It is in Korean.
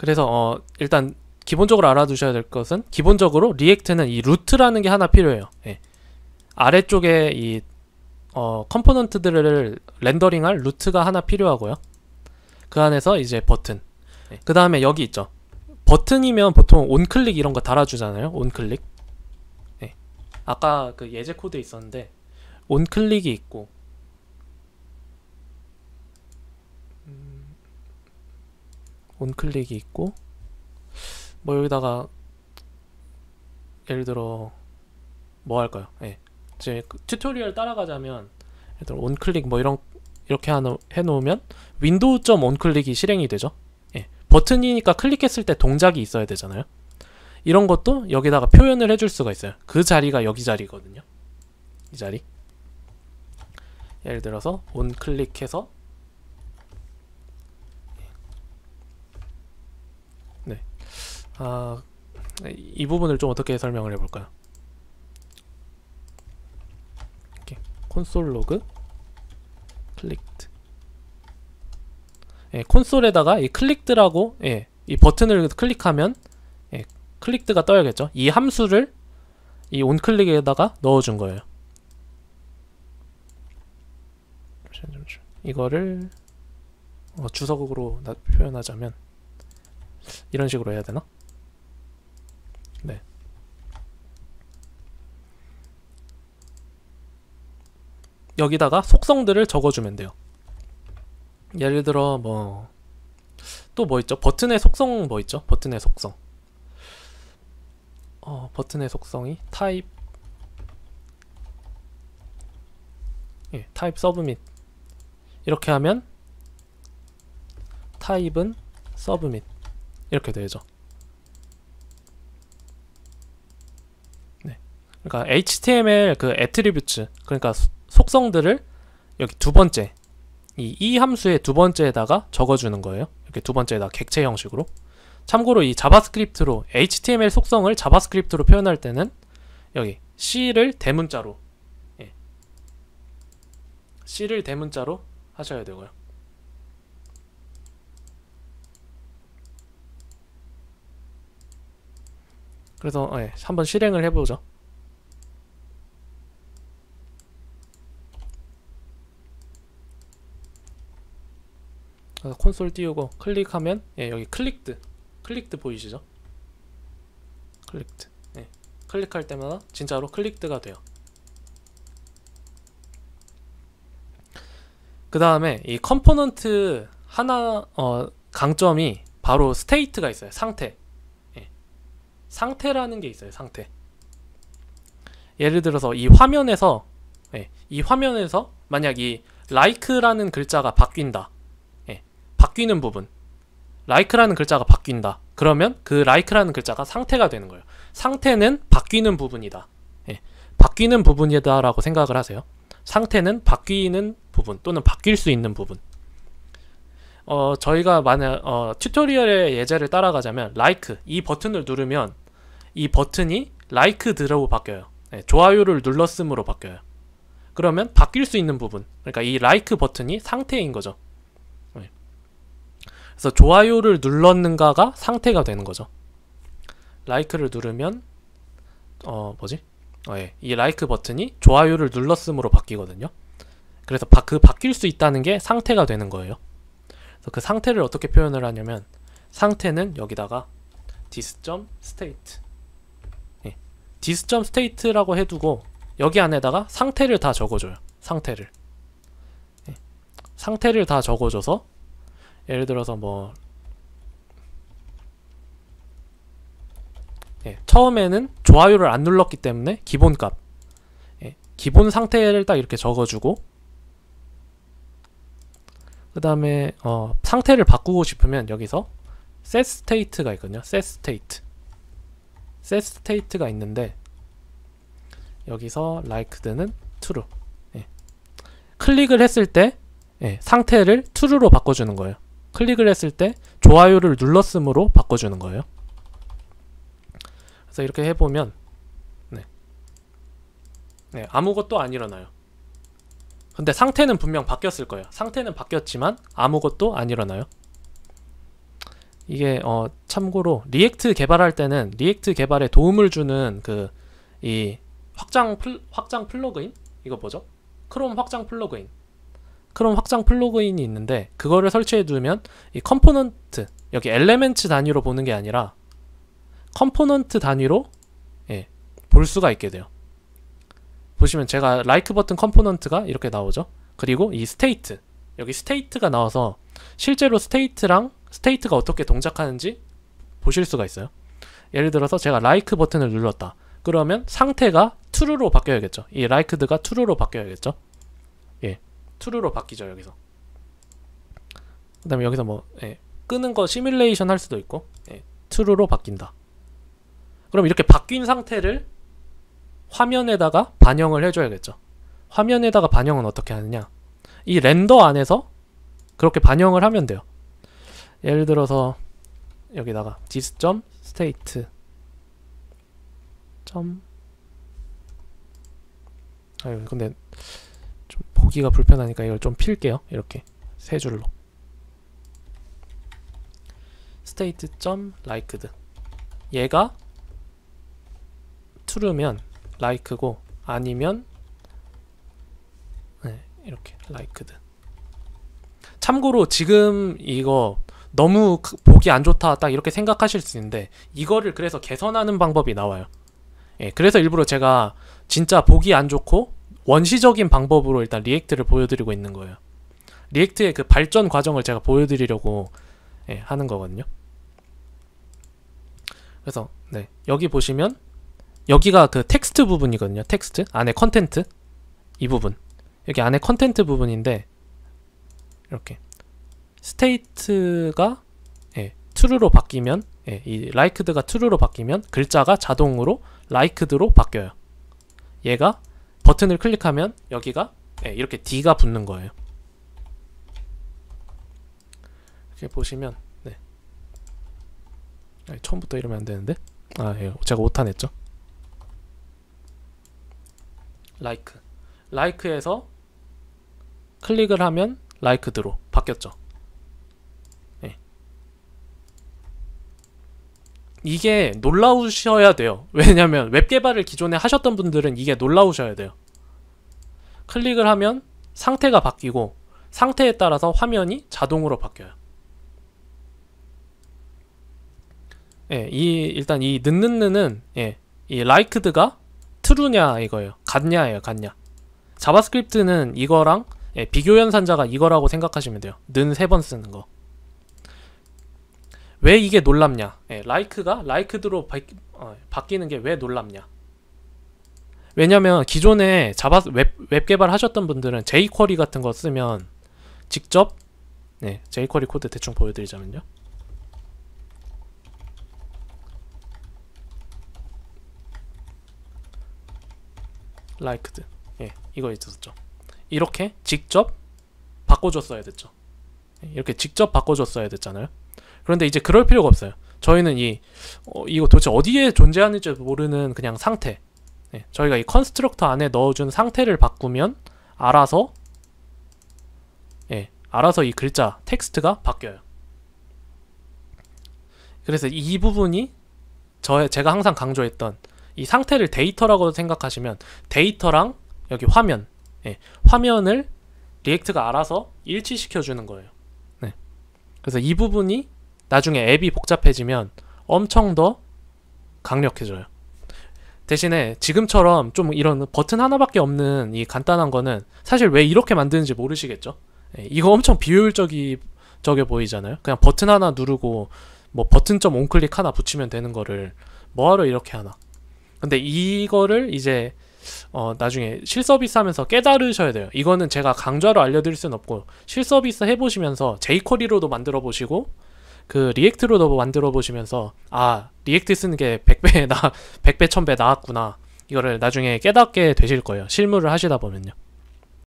그래서 어, 일단 기본적으로 알아두셔야 될 것은 기본적으로 리액트는 이 루트라는 게 하나 필요해요. 예. 아래쪽에 이 어, 컴포넌트들을 렌더링할 루트가 하나 필요하고요. 그 안에서 이제 버튼. 예. 그 다음에 여기 있죠. 버튼이면 보통 온클릭 이런 거 달아주잖아요. 온클릭. 예. 아까 그 예제 코드 있었는데 온클릭이 있고 온클릭이 있고 뭐 여기다가 예를 들어 뭐 할까요? 예. 제 튜토리얼 그 따라가자면 예를 들어 온클릭 뭐 이런 이렇게 해놓으면 윈도우 온클릭이 실행이 되죠. 예. 버튼이니까 클릭했을 때 동작이 있어야 되잖아요. 이런 것도 여기다가 표현을 해줄 수가 있어요. 그 자리가 여기 자리거든요. 이 자리. 예를 들어서 온클릭해서 아, 이 부분을 좀 어떻게 설명을 해볼까요? 이렇게 콘솔 로그 클릭드 예, 콘솔에다가 이 클릭드라고 예, 이 버튼을 클릭하면 예, 클릭드가 떠야겠죠. 이 함수를 이 온클릭에다가 넣어준 거예요. 이거를 어, 주석으로 표현하자면 이런 식으로 해야 되나? 여기다가 속성들을 적어주면 돼요. 예를 들어 뭐 또뭐 뭐 있죠? 버튼의 속성 뭐 있죠? 버튼의 속성. 어, 버튼의 속성이 타입 예, 타입 서브밋 이렇게 하면 타입은 서브밋 이렇게 되죠. 네. 그러니까 HTML 그 애트리뷰츠 그러니까 속성들을 여기 두 번째 이 e 함수의 두 번째에다가 적어주는 거예요. 이렇게 두 번째에다 객체 형식으로. 참고로 이 자바스크립트로 HTML 속성을 자바스크립트로 표현할 때는 여기 C를 대문자로 예. C를 대문자로 하셔야 되고요. 그래서 예, 한번 실행을 해보죠. 어, 콘솔 띄우고 클릭하면 예, 여기 클릭드 클릭드 보이시죠? 클릭드 예. 클릭할 때마다 진짜로 클릭드가 돼요 그 다음에 이 컴포넌트 하나 어, 강점이 바로 스테이트가 있어요 상태 예. 상태라는 게 있어요 상태 예를 들어서 이 화면에서 예. 이 화면에서 만약 이 like라는 글자가 바뀐다 바뀌는 부분 like라는 글자가 바뀐다 그러면 그 like라는 글자가 상태가 되는 거예요 상태는 바뀌는 부분이다 예. 바뀌는 부분이다 라고 생각을 하세요 상태는 바뀌는 부분 또는 바뀔 수 있는 부분 어, 저희가 만약 어, 튜토리얼의 예제를 따라가자면 like 이 버튼을 누르면 이 버튼이 like 드로 바뀌어요 예, 좋아요를 눌렀음으로 바뀌어요 그러면 바뀔 수 있는 부분 그러니까 이 like 버튼이 상태인 거죠 그래서 좋아요를 눌렀는가가 상태가 되는 거죠. 라이크를 누르면 어 뭐지? 어, 예. 이 라이크 버튼이 좋아요를 눌렀음으로 바뀌거든요. 그래서 바, 그 바뀔 수 있다는 게 상태가 되는 거예요. 그래서 그 상태를 어떻게 표현을 하냐면 상태는 여기다가 this.state 예. this.state라고 해두고 여기 안에다가 상태를 다 적어줘요. 상태를 예. 상태를 다 적어줘서 예를 들어서 뭐 예, 처음에는 좋아요를 안 눌렀기 때문에 기본값 예, 기본 상태를 딱 이렇게 적어주고 그 다음에 어, 상태를 바꾸고 싶으면 여기서 set state가 있거든요 set state set state가 있는데 여기서 l i k e 는 true 예. 클릭을 했을 때 예, 상태를 true로 바꿔주는 거예요 클릭을 했을 때 좋아요를 눌렀음으로 바꿔주는 거예요. 그래서 이렇게 해보면 네. 네, 아무것도 안 일어나요. 근데 상태는 분명 바뀌었을 거예요. 상태는 바뀌었지만 아무것도 안 일어나요. 이게 어 참고로 리액트 개발할 때는 리액트 개발에 도움을 주는 그 이 확장 플, 확장 플러그인 이거 뭐죠? 크롬 확장 플러그인 크롬 확장 플러그인이 있는데 그거를 설치해 두면 이 컴포넌트 여기 엘레멘츠 단위로 보는 게 아니라 컴포넌트 단위로 예, 볼 수가 있게 돼요 보시면 제가 라이크 버튼 컴포넌트가 이렇게 나오죠 그리고 이 스테이트 여기 스테이트가 나와서 실제로 스테이트랑 스테이트가 어떻게 동작하는지 보실 수가 있어요 예를 들어서 제가 라이크 버튼을 눌렀다 그러면 상태가 true로 바뀌어야겠죠 이 라이크드가 true로 바뀌어야겠죠 true로 바뀌죠 여기서 그 다음에 여기서 뭐 예, 끄는 거 시뮬레이션 할 수도 있고 예, true로 바뀐다 그럼 이렇게 바뀐 상태를 화면에다가 반영을 해줘야겠죠 화면에다가 반영은 어떻게 하느냐 이 렌더 안에서 그렇게 반영을 하면 돼요 예를 들어서 여기다가 this.state 점 아유 근데 보기가 불편하니까 이걸 좀 필게요 이렇게 세 줄로 s t a t e l i k e d 얘가 true면 like고 아니면 네, 이렇게 like드 참고로 지금 이거 너무 보기 안 좋다 딱 이렇게 생각하실 수 있는데 이거를 그래서 개선하는 방법이 나와요 예, 그래서 일부러 제가 진짜 보기 안 좋고 원시적인 방법으로 일단 리액트를 보여드리고 있는 거예요. 리액트의 그 발전 과정을 제가 보여드리려고 예, 하는 거거든요. 그래서 네, 여기 보시면 여기가 그 텍스트 부분이거든요. 텍스트 안에 컨텐트 이 부분 여기 안에 컨텐트 부분인데 이렇게 스테이트가 예, true로 바뀌면 예, 이 liked가 true로 바뀌면 글자가 자동으로 liked로 바뀌어요. 얘가 버튼을 클릭하면 여기가 네, 이렇게 D가 붙는 거예요. 이렇게 보시면 네. 아니, 처음부터 이러면 안 되는데 아 예, 제가 오타냈죠 like like에서 클릭을 하면 like 드로 바뀌었죠. 예. 이게 놀라우셔야 돼요. 왜냐면 웹 개발을 기존에 하셨던 분들은 이게 놀라우셔야 돼요. 클릭을 하면 상태가 바뀌고 상태에 따라서 화면이 자동으로 바뀌어요. 예, 이 일단 이 는는는 예, 이 l i k 드가 t r 냐 이거예요. 같냐예요, 같냐. 자바스크립트는 이거랑 예, 비교 연산자가 이거라고 생각하시면 돼요. 는세 번 쓰는 거. 왜 이게 놀랍냐? 예, l i k 가 l i k 드로 바, 어, 바뀌는 게 왜 놀랍냐? 왜냐면 기존에 자바 웹, 웹 개발 하셨던 분들은 jQuery 같은 거 쓰면 직접 네, jQuery 코드 대충 보여드리자면요. 라이크드 예, 이거 있었죠. 이렇게 직접 바꿔줬어야 됐죠. 예, 이렇게 직접 바꿔줬어야 됐잖아요. 그런데 이제 그럴 필요가 없어요. 저희는 이 어, 이거 도대체 어디에 존재하는지 모르는 그냥 상태 네, 저희가 이 컨스트럭터 안에 넣어준 상태를 바꾸면 알아서 예, 알아서 이 글자 텍스트가 바뀌어요. 그래서 이 부분이 저 제가 항상 강조했던 이 상태를 데이터라고 생각하시면 데이터랑 여기 화면 예, 화면을 리액트가 알아서 일치시켜 주는 거예요. 네. 그래서 이 부분이 나중에 앱이 복잡해지면 엄청 더 강력해져요. 대신에 지금처럼 좀 이런 버튼 하나밖에 없는 이 간단한 거는 사실 왜 이렇게 만드는지 모르시겠죠? 예, 이거 엄청 비효율적이 적게 보이잖아요. 그냥 버튼 하나 누르고 뭐 버튼 점 온클릭 하나 붙이면 되는 거를 뭐하러 이렇게 하나. 근데 이거를 이제 어 나중에 실서비스 하면서 깨달으셔야 돼요. 이거는 제가 강좌로 알려드릴 수는 없고 실서비스 해보시면서 제이쿼리로도 만들어 보시고 그 리액트로도 만들어 보시면서 아 리액트 쓰는 게 100배 나 100배 1000배 나았구나 이거를 나중에 깨닫게 되실 거예요 실무를 하시다 보면요